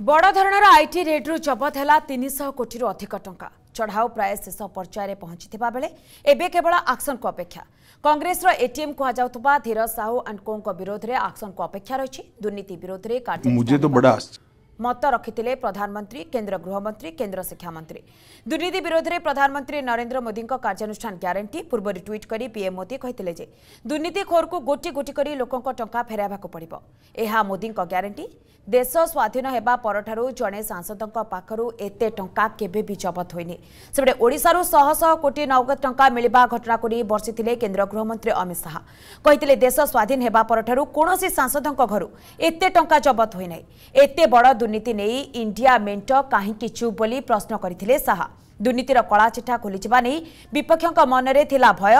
ବଡ଼ ଧରଣର ଆଇଟି ରେଡ୍ରୁ ଜବତ ହେଲା ତିନିଶହ କୋଟିରୁ ଅଧିକ ଟଙ୍କା ଚଢ଼ାଉ ପ୍ରାୟ ଶେଷ ପର୍ଯ୍ୟାୟରେ ପହଞ୍ଚିଥିବା ବେଳେ ଏବେ କେବଳ ଆକ୍ସନକୁ ଅପେକ୍ଷା କଂଗ୍ରେସର ଏଟିଏମ୍ କୁହାଯାଉଥିବା ଧୀର ସାହୁ ଆଣ୍ଡ କୋଙ୍କ ବିରୋଧରେ ଆକ୍ସନକୁ ଅପେକ୍ଷା ରହିଛି ଦୁର୍ନୀତି ବିରୋଧରେ କାର୍ଯ୍ୟ ମତ ରଖିଥିଲେ ପ୍ରଧାନମନ୍ତ୍ରୀ କେନ୍ଦ୍ର ଗୃହମନ୍ତ୍ରୀ କେନ୍ଦ୍ର ଶିକ୍ଷାମନ୍ତ୍ରୀ ଦୁର୍ନୀତି ବିରୋଧରେ ପ୍ରଧାନମନ୍ତ୍ରୀ ନରେନ୍ଦ୍ର ମୋଦିଙ୍କ କାର୍ଯ୍ୟାନୁଷ୍ଠାନ ଗ୍ୟାରେଣ୍ଟି ପୂର୍ବରୁ ଟ୍ୱିଟ୍ କରି ପିଏମ୍ ମୋଦି କହିଥିଲେ ଯେ ଦୁର୍ନୀତିଖୋରକୁ ଗୋଟି ଗୋଟି କରି ଲୋକଙ୍କ ଟଙ୍କା ଫେରାଇବାକୁ ପଡ଼ିବ ଏହା ମୋଦିଙ୍କ ଗ୍ୟାରେଣ୍ଟି ଦେଶ ସ୍ୱାଧୀନ ହେବା ପରଠାରୁ ଜଣେ ସାଂସଦଙ୍କ ପାଖରୁ ଏତେ ଟଙ୍କା କେବେ ବି ଜବତ ହୋଇନି ସେପଟେ ଓଡ଼ିଶାରୁ ଶହ ଶହ କୋଟି ନଗଦ ଟଙ୍କା ମିଳିବା ଘଟଣାକୁ ନେଇ ବର୍ଷିଥିଲେ କେନ୍ଦ୍ର ଗୃହମନ୍ତ୍ରୀ ଅମିତ ଶାହା କହିଥିଲେ ଦେଶ ସ୍ୱାଧୀନ ହେବା ପରଠାରୁ କୌଣସି ସାଂସଦଙ୍କ ଘରୁ ଏତେ ଟଙ୍କା ଜବତ ହୋଇନାହିଁ ଏତେ ବଡ଼ ଦୁର୍ନୀତି ନେଇ ଇଣ୍ଡିଆ ମେଣ୍ଟ କାହିଁକି ଚୁପ୍ ବୋଲି ପ୍ରଶ୍ନ କରିଥିଲେ ଶାହା ଦୁର୍ନୀତିର କଳା ଚିଠା ଖୋଲିଯିବା ନେଇ ବିପକ୍ଷଙ୍କ ମନରେ ଥିଲା ଭୟ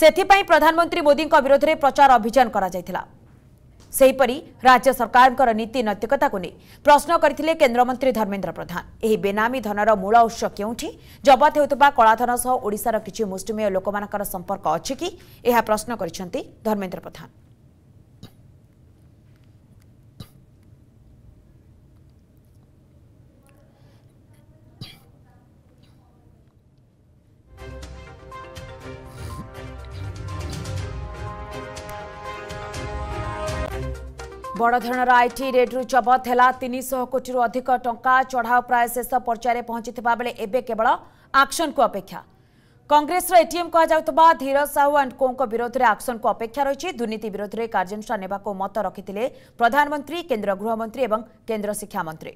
ସେଥିପାଇଁ ପ୍ରଧାନମନ୍ତ୍ରୀ ମୋଦିଙ୍କ ବିରୋଧରେ ପ୍ରଚାର ଅଭିଯାନ କରାଯାଇଥିଲା ସେହିପରି ରାଜ୍ୟ ସରକାରଙ୍କର ନୀତି ନୈତିକତାକୁ ନେଇ ପ୍ରଶ୍ନ କରିଥିଲେ କେନ୍ଦ୍ରମନ୍ତ୍ରୀ ଧର୍ମେନ୍ଦ୍ର ପ୍ରଧାନ ଏହି ବେନାମୀ ଧନର ମୂଳ ଉତ୍ସ କେଉଁଠି ଜବତ ହେଉଥିବା କଳାଧନ ସହ ଓଡ଼ିଶାର କିଛି ମୁଷ୍ଟିମେୟ ଲୋକମାନଙ୍କର ସମ୍ପର୍କ ଅଛି କି ଏହା ପ୍ରଶ୍ନ କରିଛନ୍ତି ଧର୍ମେନ୍ଦ୍ର ପ୍ରଧାନ ବଡ଼ଧରଣର ଆଇଟି ରେଡ୍ରୁ ଜବତ ହେଲା ତିନିଶହ କୋଟିରୁ ଅଧିକ ଟଙ୍କା ଚଢ଼ାଉ ପ୍ରାୟ ଶେଷ ପର୍ଯ୍ୟାୟରେ ପହଞ୍ଚିଥିବା ବେଳେ ଏବେ କେବଳ ଆକ୍ସନକୁ ଅପେକ୍ଷା କଂଗ୍ରେସର ଏଟିଏମ୍ କୁହାଯାଉଥିବା ଧୀର ସାହୁ ଆଣ୍ଡ କୋଙ୍କ ବିରୋଧରେ ଆକ୍ସନକୁ ଅପେକ୍ଷା ରହିଛି ଦୁର୍ନୀତି ବିରୋଧରେ କାର୍ଯ୍ୟାନୁଷ୍ଠାନ ନେବାକୁ ମତ ରଖିଥିଲେ ପ୍ରଧାନମନ୍ତ୍ରୀ କେନ୍ଦ୍ର ଗୃହମନ୍ତ୍ରୀ ଏବଂ କେନ୍ଦ୍ର ଶିକ୍ଷାମନ୍ତ୍ରୀ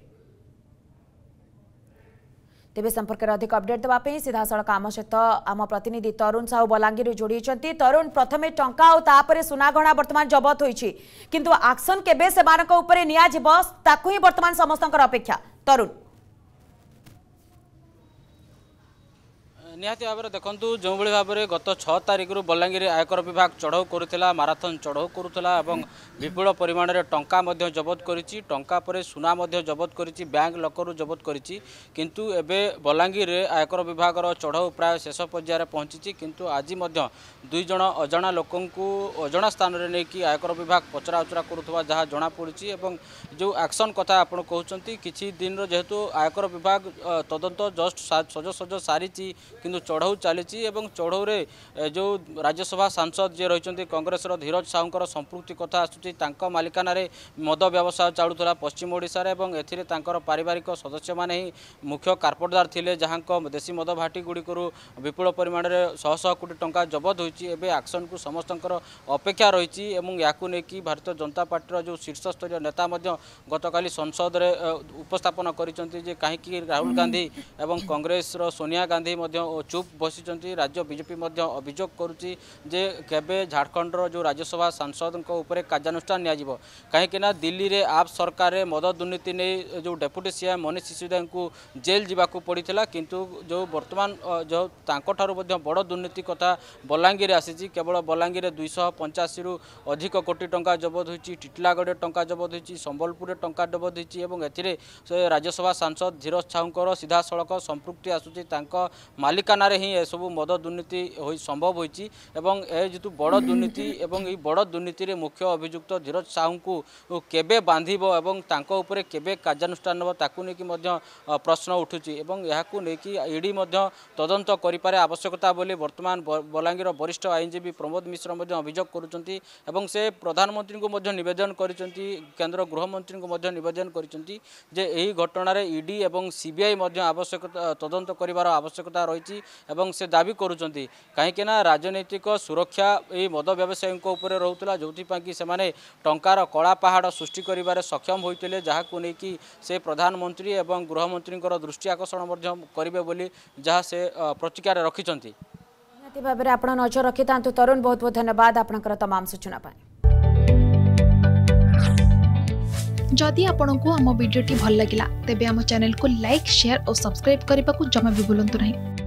ତେବେ ସମ୍ପର୍କରେ ଅଧିକ ଅପଡେଟ୍ ଦେବା ପାଇଁ ସିଧାସଳଖ ଆମ ସହିତ ଆମ ପ୍ରତିନିଧି ତରୁଣ ସାହୁ ବଲାଙ୍ଗୀରରୁ ଯୋଡ଼ି ହୋଇଛନ୍ତି ତରୁଣ ପ୍ରଥମେ ଟଙ୍କା ଆଉ ତାପରେ ସୁନାଗହଣା ବର୍ତ୍ତମାନ ଜବତ ହୋଇଛି କିନ୍ତୁ ଆକ୍ସନ୍ କେବେ ସେମାନଙ୍କ ଉପରେ ନିଆଯିବ ତାକୁ ହିଁ ବର୍ତ୍ତମାନ ସମସ୍ତଙ୍କର ଅପେକ୍ଷା ତରୁଣ ନିହାତି ଭାବରେ ଦେଖନ୍ତୁ ଯେଉଁଭଳି ଭାବରେ ଗତ ଛଅ ତାରିଖରୁ ବଲାଙ୍ଗୀର ଆୟକର ବିଭାଗ ଚଢ଼ଉ କରୁଥିଲା ମାରାଥନ୍ ଚଢ଼ଉ କରୁଥିଲା ଏବଂ ବିପୁଳ ପରିମାଣରେ ଟଙ୍କା ମଧ୍ୟ ଜବତ କରିଛି ଟଙ୍କା ପରେ ସୁନା ମଧ୍ୟ ଜବତ କରିଛି ବ୍ୟାଙ୍କ ଲକରରୁ ଜବତ କରିଛି କିନ୍ତୁ ଏବେ ବଲାଙ୍ଗୀରରେ ଆୟକର ବିଭାଗର ଚଢ଼ଉ ପ୍ରାୟ ଶେଷ ପର୍ଯ୍ୟାୟରେ ପହଞ୍ଚିଛି କିନ୍ତୁ ଆଜି ମଧ୍ୟ ଦୁଇ ଜଣ ଅଜଣା ଲୋକଙ୍କୁ ଅଜଣା ସ୍ଥାନରେ ନେଇକି ଆୟକର ବିଭାଗ ପଚରାଉଚରା କରୁଥିବା ଯାହା ଜଣାପଡ଼ୁଛି ଏବଂ ଯେଉଁ ଆକ୍ସନ୍ କଥା ଆପଣ କହୁଛନ୍ତି କିଛି ଦିନର ଯେହେତୁ ଆୟକର ବିଭାଗ ତଦନ୍ତ ଜଷ୍ଟ ସଜସଜ ସାରିଛି କିନ୍ତୁ କିନ୍ତୁ ଚଢ଼ଉ ଚାଲିଛି ଏବଂ ଚଢ଼ଉରେ ଯେଉଁ ରାଜ୍ୟସଭା ସାଂସଦ ଯିଏ ରହିଛନ୍ତି କଂଗ୍ରେସର ଧୀରଜ ସାହୁଙ୍କର ସମ୍ପୃକ୍ତି କଥା ଆସୁଛି ତାଙ୍କ ମାଲିକାନାରେ ମଦ ବ୍ୟବସାୟ ଚାଲୁଥିଲା ପଶ୍ଚିମ ଓଡ଼ିଶାରେ ଏବଂ ଏଥିରେ ତାଙ୍କର ପାରିବାରିକ ସଦସ୍ୟମାନେ ହିଁ ମୁଖ୍ୟ କାର୍ପଟଦାର ଥିଲେ ଯାହାଙ୍କ ଦେଶୀ ମଦ ଭାଟିଗୁଡ଼ିକରୁ ବିପୁଳ ପରିମାଣରେ ଶହ ଶହ କୋଟି ଟଙ୍କା ଜବତ ହୋଇଛି ଏବେ ଆକ୍ସନକୁ ସମସ୍ତଙ୍କର ଅପେକ୍ଷା ରହିଛି ଏବଂ ଏହାକୁ ନେଇକି ଭାରତୀୟ ଜନତା ପାର୍ଟିର ଯେଉଁ ଶୀର୍ଷସ୍ତରୀୟ ନେତା ମଧ୍ୟ ଗତକାଲି ସଂସଦରେ ଉପସ୍ଥାପନ କରିଛନ୍ତି ଯେ କାହିଁକି ରାହୁଲ ଗାନ୍ଧୀ ଏବଂ କଂଗ୍ରେସର ସୋନିଆ ଗାନ୍ଧୀ ମଧ୍ୟ ଚୁପ୍ ବସିଛନ୍ତି ରାଜ୍ୟ ବିଜେପି ମଧ୍ୟ ଅଭିଯୋଗ କରୁଛି ଯେ କେବେ ଝାଡ଼ଖଣ୍ଡର ଯେଉଁ ରାଜ୍ୟସଭା ସାଂସଦଙ୍କ ଉପରେ କାର୍ଯ୍ୟାନୁଷ୍ଠାନ ନିଆଯିବ କାହିଁକିନା ଦିଲ୍ଲୀରେ ଆପ୍ ସରକାରରେ ମଦ ଦୁର୍ନୀତି ନେଇ ଯେଉଁ ଡେପୁଟି ସିଏମ୍ ମନୀଷ ସିସୋଦିଆଙ୍କୁ ଜେଲ୍ ଯିବାକୁ ପଡ଼ିଥିଲା କିନ୍ତୁ ଯେଉଁ ବର୍ତ୍ତମାନ ଯେଉଁ ତାଙ୍କଠାରୁ ମଧ୍ୟ ବଡ଼ ଦୁର୍ନୀତି କଥା ବଲାଙ୍ଗୀର ଆସିଛି କେବଳ ବଲାଙ୍ଗୀରରେ ଦୁଇଶହ ପଞ୍ଚାଅଶୀରୁ ଅଧିକ କୋଟି ଟଙ୍କା ଜବତ ହୋଇଛି ଟିଟିଲାଗଡ଼ରେ ଟଙ୍କା ଜବତ ହୋଇଛି ସମ୍ବଲପୁରରେ ଟଙ୍କା ଜବତ ହୋଇଛି ଏବଂ ଏଥିରେ ସେ ରାଜ୍ୟସଭା ସାଂସଦ ଧୀରଜ ସାହୁଙ୍କର ସିଧାସଳଖ ସମ୍ପୃକ୍ତି ଆସୁଛି ତାଙ୍କ ମାଲିକ ମାଲିକାନାରେ ହିଁ ଏସବୁ ମଦ ଦୁର୍ନୀତି ହୋଇ ସମ୍ଭବ ହୋଇଛି ଏବଂ ଏ ଯେହେତୁ ବଡ଼ ଦୁର୍ନୀତି ଏବଂ ଏହି ବଡ଼ ଦୁର୍ନୀତିରେ ମୁଖ୍ୟ ଅଭିଯୁକ୍ତ ଧୀରଜ ସାହୁଙ୍କୁ କେବେ ବାନ୍ଧିବ ଏବଂ ତାଙ୍କ ଉପରେ କେବେ କାର୍ଯ୍ୟାନୁଷ୍ଠାନ ନେବ ତାକୁ ନେଇକି ମଧ୍ୟ ପ୍ରଶ୍ନ ଉଠୁଛି ଏବଂ ଏହାକୁ ନେଇକି ଇଡ଼ି ମଧ୍ୟ ତଦନ୍ତ କରିପାରେ ଆବଶ୍ୟକତା ବୋଲି ବର୍ତ୍ତମାନ ବଲାଙ୍ଗୀର ବରିଷ୍ଠ ଆଇନଜୀବୀ ପ୍ରମୋଦ ମିଶ୍ର ମଧ୍ୟ ଅଭିଯୋଗ କରୁଛନ୍ତି ଏବଂ ସେ ପ୍ରଧାନମନ୍ତ୍ରୀଙ୍କୁ ମଧ୍ୟ ନିବେଦନ କରିଛନ୍ତି କେନ୍ଦ୍ର ଗୃହମନ୍ତ୍ରୀଙ୍କୁ ମଧ୍ୟ ନିବେଦନ କରିଛନ୍ତି ଯେ ଏହି ଘଟଣାରେ ଇଡ଼ି ଏବଂ ସିବିଆଇ ମଧ୍ୟ ଆବଶ୍ୟକତା ତଦନ୍ତ କରିବାର ଆବଶ୍ୟକତା ରହିଛି ଚାଲିଛି ଏବଂ ସେ ଦାବି କରୁଛନ୍ତି କାହିଁକିନା ରାଜନୈତିକ ସୁରକ୍ଷା ଏହି ମଦ ବ୍ୟବସାୟୀଙ୍କ ଉପରେ ରହୁଥିଲା ଯେଉଁଥିପାଇଁ କି ସେମାନେ ଟଙ୍କାର କଳା ପାହାଡ଼ ସୃଷ୍ଟି କରିବାରେ ସକ୍ଷମ ହୋଇଥିଲେ ଯାହାକୁ ନେଇକି ସେ ପ୍ରଧାନମନ୍ତ୍ରୀ ଏବଂ ଗୃହମନ୍ତ୍ରୀଙ୍କର ଦୃଷ୍ଟି ଆକର୍ଷଣ ମଧ୍ୟ କରିବେ ବୋଲି ଯାହା ସେ ପ୍ରତିକାର ରଖିଛନ୍ତି ନିହାତି ଭାବରେ ଆପଣ ନଜର ରଖିଥାନ୍ତୁ ତରୁଣ ବହୁତ ବହୁତ ଧନ୍ୟବାଦ ଆପଣଙ୍କର ତମାମ ସୂଚନା ପାଇଁ ଯଦି ଆପଣଙ୍କୁ ଆମ ଭିଡ଼ିଓଟି ଭଲ ଲାଗିଲା ତେବେ ଆମ ଚ୍ୟାନେଲକୁ ଲାଇକ୍ ସେୟାର ଓ ସବସ୍କ୍ରାଇବ୍ କରିବାକୁ ଜମା ବି ଭୁଲନ୍ତୁ ନାହିଁ